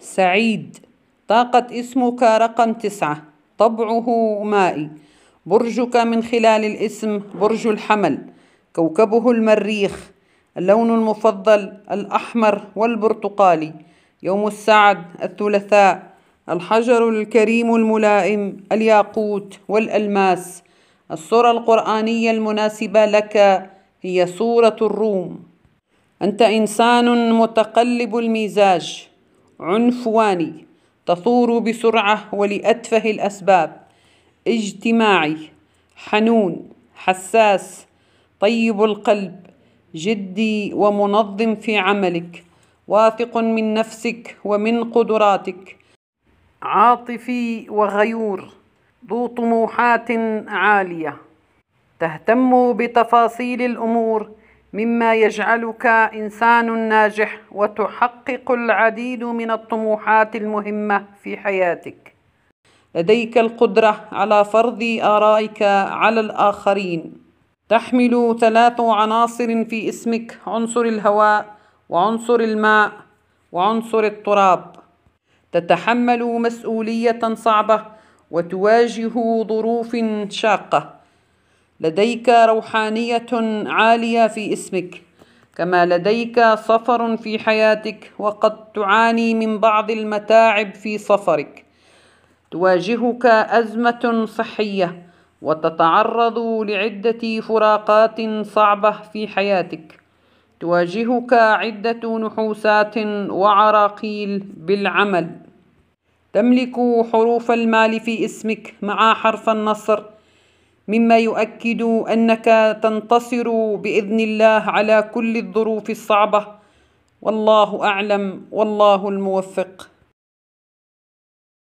سعيد طاقة اسمك رقم تسعة طبعه مائي برجك من خلال الاسم برج الحمل كوكبه المريخ اللون المفضل الأحمر والبرتقالي يوم السعد الثلاثاء الحجر الكريم الملائم الياقوت والألماس الصورة القرآنية المناسبة لك هي صورة الروم أنت إنسان متقلب المزاج عنفواني تثور بسرعة ولأتفه الأسباب اجتماعي حنون حساس طيب القلب جدي ومنظم في عملك واثق من نفسك ومن قدراتك عاطفي وغيور ذو طموحات عاليه تهتم بتفاصيل الامور مما يجعلك انسان ناجح وتحقق العديد من الطموحات المهمه في حياتك لديك القدره على فرض ارائك على الاخرين تحمل ثلاث عناصر في اسمك عنصر الهواء وعنصر الماء وعنصر التراب تتحمل مسؤوليه صعبه وتواجه ظروف شاقه لديك روحانية عالية في اسمك كما لديك سفر في حياتك وقد تعاني من بعض المتاعب في سفرك تواجهك أزمة صحية وتتعرض لعدة فراقات صعبة في حياتك تواجهك عدة نحوسات وعراقيل بالعمل تملك حروف المال في اسمك مع حرف النصر مما يؤكد انك تنتصر باذن الله على كل الظروف الصعبه والله اعلم والله الموفق